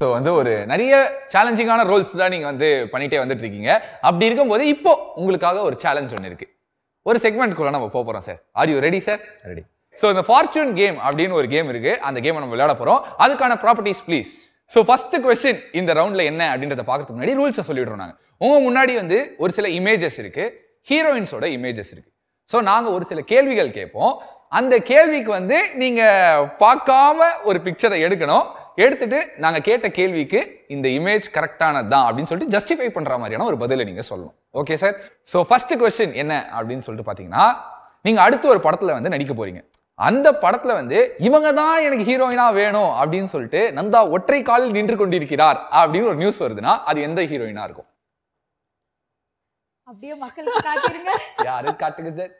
so வந்து ஒரு நிறைய சேலஞ்சிங்கான ரோல்ஸ் தான் நீங்கள் வந்து பண்ணிகிட்டே வந்துட்டு இருக்கீங்க அப்படி இருக்கும்போது இப்போ உங்களுக்காக ஒரு சேலஞ்ச் ஒன்று இருக்குது ஒரு செக்மெண்ட்குள்ளே நம்ம போக போகிறோம் sir are you ready sir ready so இந்த ஃபார்ச்சூன் கேம் அப்படின்னு ஒரு கேம் இருக்குது அந்த கேமை நம்ம விளையாட போகிறோம் அதுக்கான properties please so first question இந்த ரவுண்டில் என்ன அப்படின்றத பார்க்கறதுக்கு முன்னாடி ரூல்ஸை சொல்லிடுறோம் நாங்கள் உங்கள் முன்னாடி வந்து ஒரு சில இமேஜஸ் இருக்குது ஹீரோயின்ஸோட இமேஜஸ் இருக்குது ஸோ நாங்கள் ஒரு சில கேள்விகள் கேட்போம் அந்த கேள்விக்கு வந்து நீங்கள் பார்க்காம ஒரு பிக்சரை எடுக்கணும் எடுத்துட்டு நாங்கள் கேட்ட கேள்விக்கு இந்த இமேஜ் கரெக்டானது அப்படின்னு சொல்லிட்டு ஜஸ்டிஃபை பண்ணுற மாதிரியான ஒரு பதிலை நீங்கள் சொல்லணும் okay sir so first question என்ன அப்படின்னு சொல்லிட்டு பார்த்தீங்கன்னா நீங்கள் அடுத்து ஒரு படத்தில் வந்து நடிக்க போகிறீங்க அந்த படத்துல வந்து இவங்க தான் எனக்கு ஹீரோயினா வேணும் அப்படின்னு சொல்லிட்டு நந்தா ஒற்றை காலில் நின்று கொண்டிருக்கிறார் அப்படின்னு ஒரு நியூஸ் வருதுன்னா அது எந்த ஹீரோயினா இருக்கும் அப்படியே மக்களுக்கு காட்டுங்க யாரும் காட்டுங்க சார்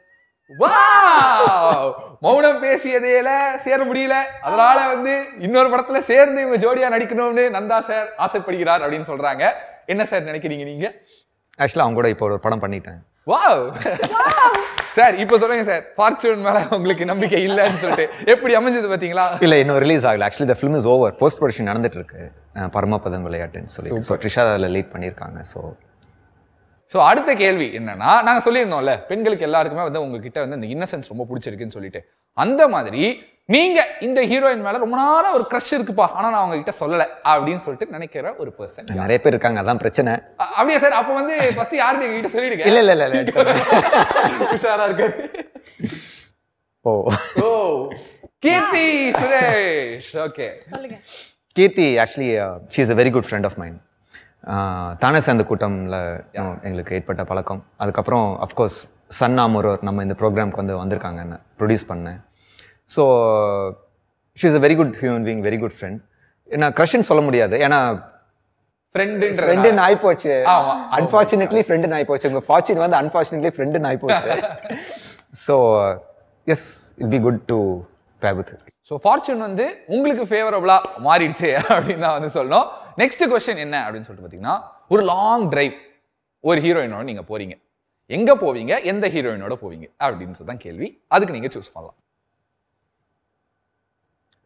மௌனம் பேசியதையில சேர முடியல அதனால வந்து இன்னொரு படத்துல சேர்ந்து இவங்க ஜோடியா நடிக்கணும்னு நந்தா சார் ஆசைப்படுகிறார் அப்படின்னு சொல்றாங்க என்ன சார் நினைக்கிறீங்க நீங்க ஆக்சுவலா அவங்க கூட இப்போ ஒரு படம் பண்ணிட்டேன் வாவ் சார் இப்போ சொல்லுங்க சார் ஃபார்ச்சூன் மேல உங்களுக்கு நம்பிக்கை இல்லைன்னு சொல்லிட்டு எப்படி அமைஞ்சது பாத்தீங்களா இல்ல இன்னும் ரிலீஸ் ஆகல actually the film is over post production நடந்துட்டு இருக்கு பரமபதம் விளையாட்டுன்னு சொல்லி ஸோ ட்ரிஷா அதில் லீட் பண்ணியிருக்காங்க ஸோ ஸோ அடுத்த கேள்வி என்னன்னா நாங்கள் சொல்லியிருந்தோம்ல பெண்களுக்கு எல்லாருக்குமே வந்து உங்ககிட்ட வந்து இந்த இன்னசென்ஸ் ரொம்ப பிடிச்சிருக்குன்னு சொல்லிட்டு அந்த மாதிரி நீங்க இந்த ஹீரோயின் மேல ரொம்ப நாளா ஒரு க்ரஷ் இருக்குப்பா ஆனா நான் அவங்க கிட்ட சொல்லல அப்படின்னு சொல்லிட்டு நினைக்கிற ஒரு பர்சன் நிறைய பேர் இருக்காங்க அதான் பிரச்சனை அப்படியா சார் அப்ப வந்து ஃபர்ஸ்ட் யாரு நீங்க கிட்ட சொல்லிடுங்க இல்ல இல்ல இல்ல உஷாரா இருக்கு ஓ ஓ கீர்த்தி சுரேஷ் ஓகே சொல்லுங்க Keerthy actually she is a very good friend of mind தானே சேர்ந்த கூட்டமில் எங்களுக்கு ஏற்பட்ட பழக்கம் அதுக்கப்புறம் அஃப்கோர்ஸ் சன்னா மொரோர் நம்ம இந்த ப்ரோக்ராம்க்கு வந்து வந்திருக்காங்க என்ன ப்ரொடியூஸ் பண்ணேன் so she is a very good human being very good friend என்ன க்ரஷ்ன்னு சொல்ல முடியாது ஏன்னா ஃப்ரெண்டுன்ற ஃப்ரெண்டுன்னு ஆயிப்போச்சு ஃபார்ச்சுன் வந்து so yes it good to so வந்து உங்களுக்கு மாறிடுச்சு அப்படின்னு தான் வந்து சொல்லணும் நெக்ஸ்ட் கொஸ்டின் என்ன அப்படின்னு சொல்லிட்டு பார்த்தீங்கன்னா ஒரு லாங் டிரைவ் ஒரு ஹீரோயினோட நீங்கள் போறீங்க எங்க போவீங்க எந்த ஹீரோயினோட போவீங்க அப்படின்றது தான் கேள்வி அதுக்கு நீங்க சூஸ் பண்ணலாம்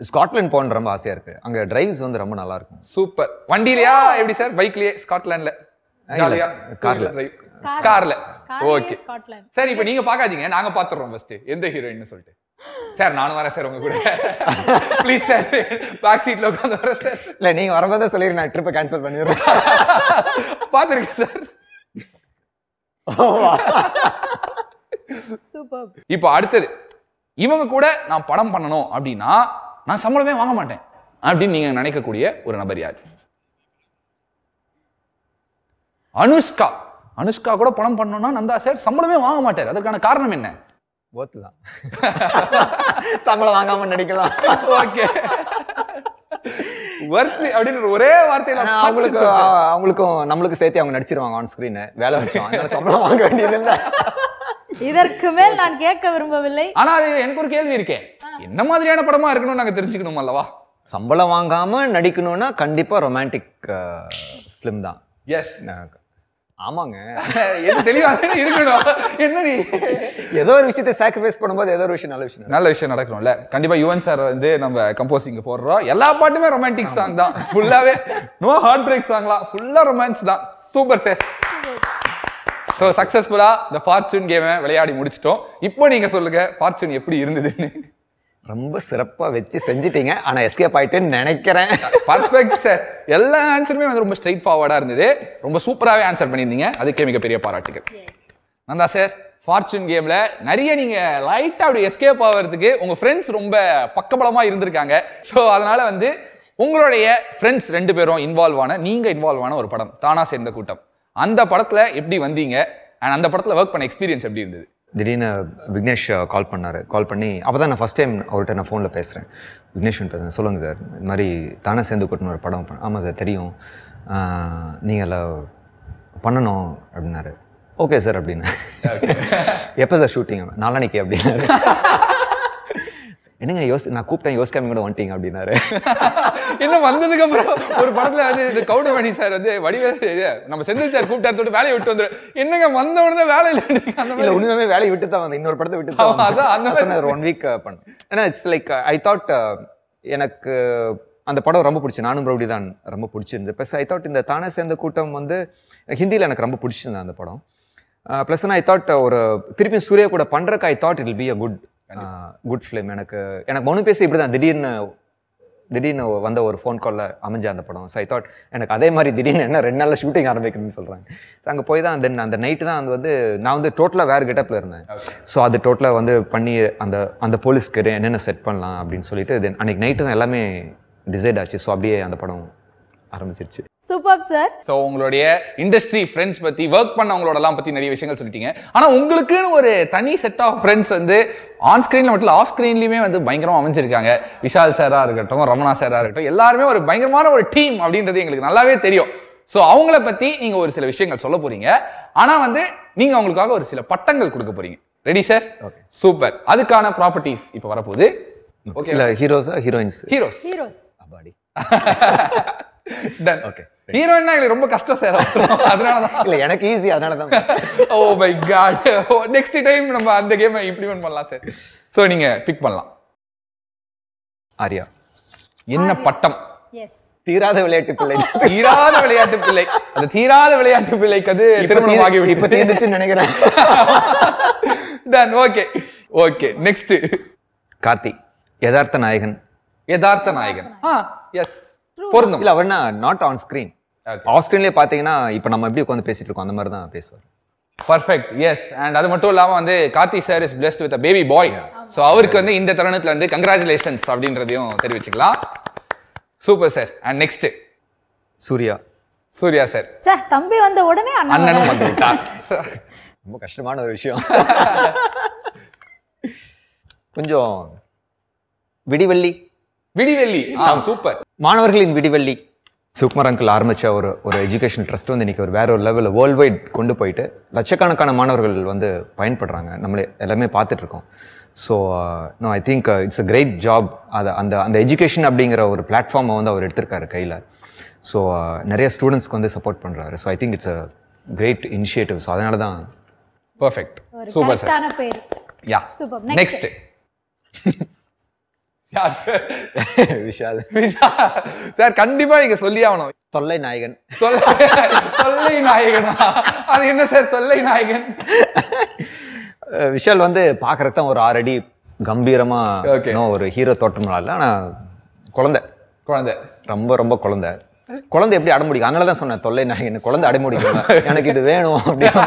ஸ்காட்லாண்ட் போகணும் ரொம்ப ஆசையா இருக்கு அங்க டிரைவ்ஸ் வந்து ரொம்ப நல்லா இருக்கும் சூப்பர் வண்டியிலயா எப்படி சார் பைக்லயே ஸ்காட்லாண்ட்ல கார்ல கார்ல ஓகே சரி இப்ப நீங்க பாக்காதீங்க நாங்க பாத்துறோம் ஃபர்ஸ்ட் எந்த ஹீரோயின்னு சொல்லிட்டு சார் நானும் வரேன் சார் உங்க கூட ப்ளீஸ் சார் பேக் சீட்ல உட்காந்து வரேன் சார் இல்ல நீங்க வரும்போது தான் நான் ட்ரிப்பை கேன்சல் பண்ணிடுறேன் பாத்துருக்கேன் சார் இப்போ அடுத்தது இவங்க கூட நான் படம் பண்ணணும் அப்படின்னா நான் சம்பளமே வாங்க மாட்டேன் அப்படின்னு நீங்க நினைக்கக்கூடிய ஒரு நபர் யார் அனுஷ்கா அனுஷ்கா கூட படம் பண்ணணும்னா நந்தா சார் சம்பளமே வாங்க மாட்டார் அதற்கான காரணம் என்ன ஒர்த்து தான் சம்பளம் வாங்காம நடிக்கலாம் ஓகே ஒர்த்து அப்படின்னு ஒரே வார்த்தையில அவங்களுக்கு அவங்களுக்கும் நம்மளுக்கு சேர்த்து அவங்க நடிச்சிருவாங்க ஆன் ஸ்கிரீன் வேலை வச்சோம் சம்பளம் வாங்க வேண்டியது இல்லை இதற்கு மேல் நான் கேட்க விரும்பவில்லை ஆனா அது எனக்கு ஒரு கேள்வி இருக்கேன் என்ன மாதிரியான படமா இருக்கணும் நாங்க தெரிஞ்சுக்கணும் அல்லவா சம்பளம் வாங்காம நடிக்கணும்னா கண்டிப்பா ரொமான்டிக் ஃபிலிம் தான் எஸ் ஆமாங்க எது தெளிவாக இருக்கணும் என்ன நீ ஏதோ ஒரு விஷயத்தை சாக்ரிஃபைஸ் பண்ணும்போது ஏதோ ஒரு விஷயம் நல்ல விஷயம் நல்ல விஷயம் நடக்கணும்ல கண்டிப்பா யுவன் சார் வந்து நம்ம கம்போசிங் போடுறோம் எல்லா பாட்டுமே ரொமான்டிக் சாங் தான் ஃபுல்லாவே நோ ஹார்ட் பிரேக் சாங்லாம் ஃபுல்லா ரொமான்ஸ் தான் சூப்பர் சார் ஸோ சக்ஸஸ்ஃபுல்லாக இந்த ஃபார்ச்சூன் கேமை விளையாடி முடிச்சிட்டோம் இப்போ நீங்கள் சொல்லுங்கள் ஃபார்ச்சூன் எப்படி இருந்ததுன்னு ரொம்ப சிறப்பாக வச்சு செஞ்சிட்டீங்க ஆனால் எஸ்கேப் ஆகிட்டுன்னு நினைக்கிறேன் பர்ஃபெக்ட் சார் எல்லா ஆன்சருமே வந்து ரொம்ப ஸ்ட்ரைட் ஃபார்வர்டாக இருந்தது ரொம்ப சூப்பராகவே ஆன்சர் பண்ணியிருந்தீங்க அதுக்கே மிகப்பெரிய பாராட்டுகள் நந்தா சார் ஃபார்ச்சூன் கேமில் நிறைய நீங்கள் லைட்டாக அப்படி எஸ்கேப் ஆகிறதுக்கு உங்கள் ஃப்ரெண்ட்ஸ் ரொம்ப பக்கபலமாக இருந்திருக்காங்க ஸோ அதனால் வந்து உங்களுடைய ஃப்ரெண்ட்ஸ் ரெண்டு பேரும் இன்வால்வ் ஆன நீங்கள் இன்வால்வ் ஆன ஒரு படம் தானாக சேர்ந்த கூட்டம் அந்த படத்தில் எப்படி வந்தீங்க அண்ட் அந்த படத்தில் ஒர்க் பண்ண எக்ஸ்பீரியன்ஸ் எப்படி இருந்தது திடீர்னு விக்னேஷ் கால் பண்ணார் கால் பண்ணி அப்போ தான் நான் ஃபஸ்ட் டைம் அவர்கிட்ட நான் ஃபோனில் பேசுகிறேன் விக்னேஷ்னு பேசுகிறேன் சொல்லுங்கள் சார் இந்த மாதிரி தானே சேர்ந்து கூட்டின ஒரு படம் ஆமாம் சார் தெரியும் நீங்கள் எல்லாம் பண்ணணும் அப்படின்னாரு ஓகே சார் அப்படின்னு எப்போ சார் ஷூட்டிங் நாளானிக்கு அப்படின்னாரு என்னங்க யோசி நான் கூப்பிட்டேன் யோசிக்காம கூட வந்துட்டீங்க அப்படின்னாரு இன்னும் வந்ததுக்கப்புறம் ஒரு படத்தில் வந்து இந்த கவுடமணி சார் வந்து வடிவேல் நம்ம செந்தில் சார் கூப்பிட்டாரு சொல்லிட்டு வேலையை விட்டு வந்துரு என்னங்க வந்த உடனே வேலை இல்லை அந்த மாதிரி வேலையை விட்டு தான் வந்து இன்னொரு படத்தை விட்டு தான் அதான் அந்த மாதிரி ஒன் வீக் பண்ணு ஏன்னா இட்ஸ் லைக் ஐ தாட் எனக்கு uh, அந்த படம் ரொம்ப பிடிச்சி நானும் ரவுடி தான் ரொம்ப பிடிச்சிருந்து ப்ளஸ் ஐ தாட் இந்த தானே சேர்ந்த கூட்டம் வந்து ஹிந்தியில் எனக்கு ரொம்ப பிடிச்சிருந்தேன் அந்த படம் ப்ளஸ் ஐ தாட் ஒரு திருப்பியும் சூர்யா கூட பண்ணுறக்கு I thought it will be a good good film எனக்கு எனக்கு மனு பேசி இப்படி தான் திடீர்னு திடீர்னு வந்த ஒரு ஃபோன் காலில் அமைஞ்ச அந்த படம் ஸோ ஐ தாட் எனக்கு அதே மாதிரி திடீர்னு என்ன ரெண்டு நாளில் ஷூட்டிங் ஆரம்பிக்கணும்னு சொல்கிறாங்க ஸோ அங்கே போய் தான் தென் அந்த நைட்டு தான் அது வந்து நான் வந்து டோட்டலாக வேறு கெட்டப்பில் இருந்தேன் ஸோ அது டோட்டலாக வந்து பண்ணி அந்த அந்த போலீஸ்க்கு என்னென்ன செட் பண்ணலாம் அப்படின்னு சொல்லிட்டு தென் அன்றைக்கி நைட்டு தான் எல்லாமே டிசைட் ஆச்சு ஸோ அப்படியே அந்த படம் ஆரம்பிச்சிருச்சு சூப்பர் சார் ஸோ உங்களுடைய இண்டஸ்ட்ரி ஃப்ரெண்ட்ஸ் பத்தி ஒர்க் பண்ணவங்களோடலாம் பற்றி நிறைய விஷயங்கள் சொல்லிட்டீங்க ஆனா உங்களுக்குன்னு ஒரு தனி செட் ஆஃப் ஃப்ரெண்ட்ஸ் வந்து ஆன் ஸ்கிரீன்ல மட்டும் ஆஃப் ஸ்க்ரீன்லையுமே வந்து பயங்கரமாக அமைஞ்சிருக்காங்க விஷால் சாராக இருக்கட்டும் ரமணா சாராக இருக்கட்டும் எல்லாருமே ஒரு பயங்கரமான ஒரு டீம் அப்படின்றது எங்களுக்கு நல்லாவே தெரியும் ஸோ அவங்கள பற்றி நீங்கள் ஒரு சில விஷயங்கள் சொல்ல போறீங்க ஆனா வந்து நீங்கள் அவங்களுக்காக ஒரு சில பட்டங்கள் கொடுக்க போறீங்க ரெடி சார் ஓகே சூப்பர் அதுக்கான ப்ராப்பர்ட்டிஸ் இப்போ வரப்போகுது ஓகே இல்லை ஹீரோயின்ஸ் ஹீரோஸ் ஹீரோஸ் அபாடி டன் ஓகே ஹீரோயின்னா எங்களுக்கு ரொம்ப கஷ்டம் சார் அதனாலதான் இல்ல எனக்கு ஈஸி அதனாலதான் oh my god next time நம்ம அந்த கேம் இம்ப்ளிமெண்ட் பண்ணலாம் சார் ஸோ நீங்க பிக் பண்ணலாம் ஆரியா என்ன பட்டம் தீராத விளையாட்டு பிள்ளை தீராத விளையாட்டு பிள்ளை அந்த தீராத விளையாட்டு பிள்ளைக்கு அது திருமணம் ஆகிவிட்டு இப்ப தீர்ந்துச்சு நினைக்கிறேன் done okay okay next Karthi யதார்த்த நாயகன் யதார்த்த நாயகன் ஆ எஸ் ah, பொருந்தும் இல்ல அவர்னா நாட் ஆன் ஸ்கிரீன் ஆஃப் பார்த்தீங்கன்னா இப்போ நம்ம எப்படி உட்காந்து பேசிட்டு இருக்கோம் அந்த மாதிரி தான் பேசுவார் பர்ஃபெக்ட் எஸ் அண்ட் அது மட்டும் இல்லாமல் வந்து Karthi sir is blessed with baby boy so அவருக்கு வந்து இந்த தருணத்தில் வந்து கங்க்ராச்சுலேஷன்ஸ் அப்படின்றதையும் தெரிவிச்சுக்கலாம் super sir and next Suriya Suriya sir sir தம்பி வந்த உடனே அண்ணனும் ரொம்ப கஷ்டமான ஒரு விஷயம் கொஞ்சம் விடிவெள்ளி விடிவெள்ளி சூப்பர் மாணவர்களின் விடிவெள்ளி சுகுமார் அங்கிள் ஆரம்பித்த ஒரு ஒரு எஜுகேஷன் ட்ரஸ்ட் வந்து இன்றைக்கி ஒரு வேற ஒரு லெவலில் வேர்ல்டு வைட் கொண்டு போயிட்டு லட்சக்கணக்கான மாணவர்கள் வந்து பயன்படுறாங்க நம்மளே எல்லாமே பார்த்துட்ருக்கோம் so no uh, I think it's a uh, great job அதை அந்த அந்த எஜுகேஷன் அப்படிங்கிற ஒரு பிளாட்ஃபார்மை வந்து அவர் எடுத்திருக்காரு கையில் ஸோ uh, நிறைய ஸ்டூடெண்ட்ஸ்க்கு வந்து சப்போர்ட் பண்ணுறாரு so I think it's a great initiative so அதனால தான் perfect super sir ya next sir Vishal விஷா சார் கண்டிப்பா நீங்க சொல்லி ஆகணும் தொல்லை நாயகன் தொல்லை தொல்லை நாயகனா அது என்ன சார் தொல்லை நாயகன் விஷால் வந்து பார்க்குறதான் ஒரு ஆறு அடி கம்பீரமாக ஒரு ஹீரோ தோட்டம்லாம் இல்லை ஆனால் குழந்தை குழந்தை ரொம்ப ரொம்ப குழந்தை குழந்தை எப்படி அடமுடிக்கும் அதனால தான் சொன்னேன் தொல்லை நாயகன் குழந்தை அடமுடிக்கணும் எனக்கு இது வேணும் அப்படின்ற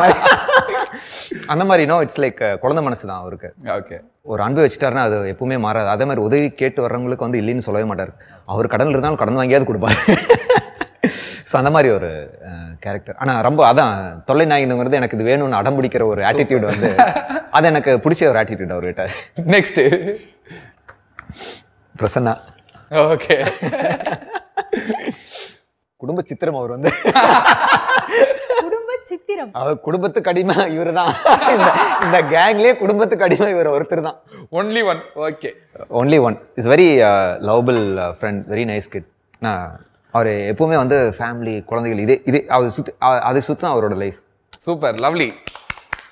அந்த மாதிரி நோ இட்ஸ் லைக் குழந்தை மனசு தான் அவருக்கு ஓகே ஒரு அன்பு வச்சுட்டாருன்னா அது எப்பவுமே மாறாது அதே மாதிரி உதவி கேட்டு வர்றவங்களுக்கு வந்து இல்லைன்னு சொல்லவே மாட்டார் அவர் கடன் இருந்தாலும் கடன் வாங்கியாவது கொடுப்பாரு ஸோ அந்த மாதிரி ஒரு கேரக்டர் uh, ஆனால் ரொம்ப அதான் தொல்லை நாயினுங்கிறது எனக்கு இது வேணும்னு அடம் பிடிக்கிற ஒரு ஆட்டிடியூட் வந்து அது எனக்கு பிடிச்ச ஒரு ஆட்டிடியூட் அவர்கிட்ட நெக்ஸ்ட்டு பிரசன்னா ஓகே குடும்ப சித்திரம் அவர் வந்து சித்திரம் அவர் குடும்பத்துக்கு அடிமை இவர் தான் இந்த கேங்லேயே குடும்பத்துக்கு அடிமை இவர் ஒருத்தர் தான் only one okay only one is very lovable friend very nice kid அவர் எப்பவுமே வந்து ஃபேமிலி குழந்தைகள் இதே இதே அவர் சுத்தி அதை சுற்றி அவரோட life super lovely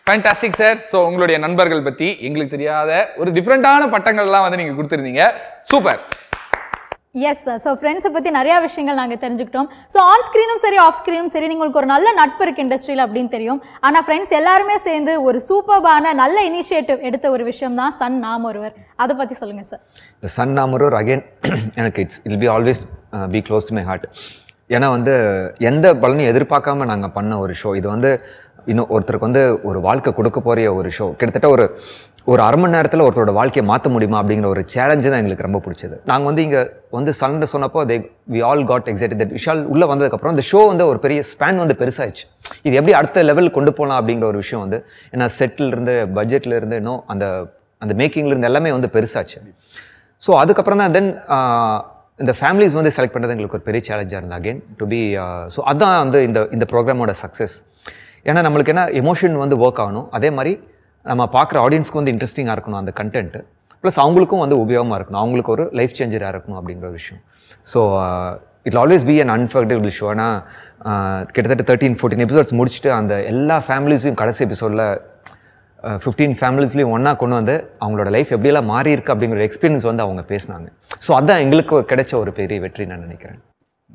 fantastic sir so உங்களுடைய நண்பர்கள் பற்றி எங்களுக்கு தெரியாத ஒரு டிஃப்ரெண்ட்டான பட்டங்கள்லாம் வந்து நீங்கள் கொடுத்துருந்தீங்க சூப்பர் எஸ் சார் ஸோ ஃப்ரெண்ட்ஸை பற்றி நிறையா விஷயங்கள் நாங்கள் தெரிஞ்சுக்கிட்டோம் ஸோ ஆன் ஸ்க்ரீனும் சரி ஆஃப் ஸ்க்ரீனும் சரி உங்களுக்கு ஒரு நல்ல நட்பு இருக்குது இண்டஸ்ட்ரியில் அப்படின்னு தெரியும் ஆனால் ஃப்ரெண்ட்ஸ் எல்லாருமே சேர்ந்து ஒரு சூப்பர்பான நல்ல இனிஷியேட்டிவ் எடுத்த ஒரு விஷயம் தான் சன் நாம் ஒருவர் அதை பற்றி சொல்லுங்கள் சார் இந்த சன் நாம் ஒருவர் அகெயின் எனக்கு it's will be always be close to my heart ஏன்னா வந்து எந்த பலனும் எதிர்பார்க்காம நாங்கள் பண்ண ஒரு ஷோ இது வந்து இன்னும் ஒருத்தருக்கு வந்து ஒரு வாழ்க்கை கொடுக்க போகிற ஒரு ஷோ கிட்டத்தட்ட ஒரு ஒரு அரை மணி நேரத்தில் ஒருத்தரோட வாழ்க்கையை மாற்ற முடியுமா அப்படிங்கிற ஒரு சேலஞ்சு தான் எங்களுக்கு ரொம்ப பிடிச்சது நாங்கள் வந்து இங்கே வந்து சலண்டர் சொன்னப்போ they we all got excite that Vishal உள்ளே வந்ததுக்கப்புறம் அந்த ஷோ வந்து ஒரு பெரிய ஸ்பேன் வந்து பெருசாகிடுச்சு இது எப்படி அடுத்த லெவல் கொண்டு போகலாம் அப்படிங்கிற ஒரு விஷயம் வந்து ஏன்னா செட்டிலிருந்து பட்ஜெட்லேருந்து இன்னும் அந்த அந்த மேக்கிங்லேருந்து எல்லாமே வந்து பெருசாச்சு ஸோ அதுக்கப்புறம் தான் தென் இந்த ஃபேமிலிஸ் வந்து செலக்ட் பண்ணுறது எங்களுக்கு ஒரு பெரிய சேலஞ்சாக இருந்தது அகேன் டு பி ஸோ அதுதான் வந்து இந்த இந்த ப்ரோக்ராமோட சக்ஸஸ் ஏன்னா நம்மளுக்கு என்ன எமோஷன் வந்து ஒர்க் ஆகணும் அதே மாதிரி நம்ம பார்க்குற ஆடியன்ஸ்க்கு வந்து இன்ட்ரெஸ்டிங்காக இருக்கணும் அந்த கண்டென்ட்டு ப்ளஸ் அவங்களுக்கும் வந்து உபயோகமாக இருக்கணும் அவங்களுக்கு ஒரு லைஃப் சேஞ்சராக இருக்கணும் அப்படிங்கிற விஷயம் so it always be an unforgettable show ஆனால் கிட்டத்தட்ட தேர்ட்டீன் ஃபோர்டீன் எபிசோட்ஸ் முடிச்சுட்டு அந்த எல்லா ஃபேமிலிஸையும் கடைசி எபிசோடில் ஃபிஃப்டீன் ஃபேமிலிஸ்லையும் ஒன்றா கொண்டு வந்து அவங்களோட லைஃப் எப்படியெல்லாம் மாறி இருக்குது அப்படிங்கிற எக்ஸ்பீரியன்ஸ் வந்து அவங்க பேசினாங்க ஸோ அதுதான் எங்களுக்கு கிடைச்ச ஒரு பெரிய வெற்றி நான் நினைக்கிறேன்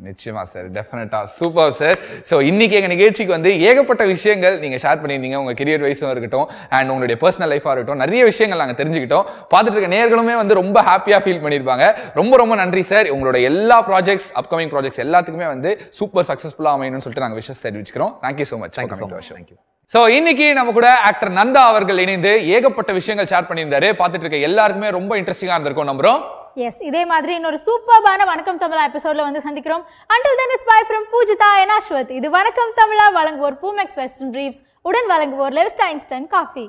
நிச்சயமா சார் டெஃபினட்டா சூப்பர் சார் ஸோ இன்னைக்கு எங்கள் நிகழ்ச்சிக்கு வந்து ஏகப்பட்ட விஷயங்கள் நீங்கள் ஷேர் பண்ணியிருந்தீங்க உங்கள் கெரியர் வைஸும் இருக்கட்டும் அண்ட் உங்களுடைய பர்சனல் லைஃபாக இருக்கட்டும் நிறைய விஷயங்கள் நாங்கள் தெரிஞ்சுக்கிட்டோம் பார்த்துட்டு இருக்க நேர்களுமே வந்து ரொம்ப ஹாப்பியாக ஃபீல் பண்ணியிருப்பாங்க ரொம்ப ரொம்ப நன்றி சார் உங்களோட எல்லா ப்ராஜெக்ட்ஸ் அப்கமிங் ப்ராஜெக்ட்ஸ் எல்லாத்துக்குமே வந்து சூப்பர் சக்ஸஸ்ஃபுல்லாக அமையணும்னு சொல்லிட்டு நாங்கள் விஷயம் தெரிவிச்சுக்கிறோம் thank you so much thank you so much thank you so இன்னைக்கு நம்ம கூட ஆக்டர் நந்தா அவர்கள் இணைந்து ஏகப்பட்ட விஷயங்கள் ஷேர் பண்ணியிருந்தாரு பார்த்துட்டு இருக்க எல்லாருக்குமே ரொம்ப இன்ட்ரெஸ்டிங்காக இருந்திருக்கும் நம்புறோம் எஸ் இதே மாதிரி இன்னொரு சூப்பர்பான வணக்கம் தமிழா எபிசோட்ல வந்து சந்திக்கிறோம் until then it's bye from Poojitha and Ashwath இது வணக்கம் தமிழா வழங்குவோர் பூமெக்ஸ் வெஸ்டர்ன் ப்ரீவ்ஸ் உடன் வழங்குவோர் லெவ்ஸ்டைன்ஸ்டன் காஃபி